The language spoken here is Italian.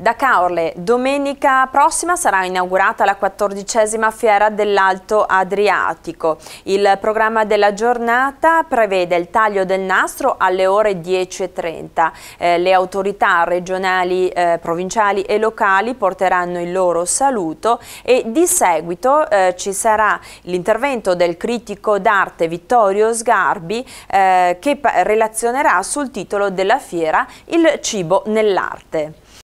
Da Caorle, domenica prossima sarà inaugurata la quattordicesima fiera dell'Alto Adriatico. Il programma della giornata prevede il taglio del nastro alle ore 10.30. Eh, le autorità regionali, eh, provinciali e locali porteranno il loro saluto e di seguito eh, ci sarà l'intervento del critico d'arte Vittorio Sgarbi eh, che relazionerà sul titolo della fiera Il cibo nell'arte.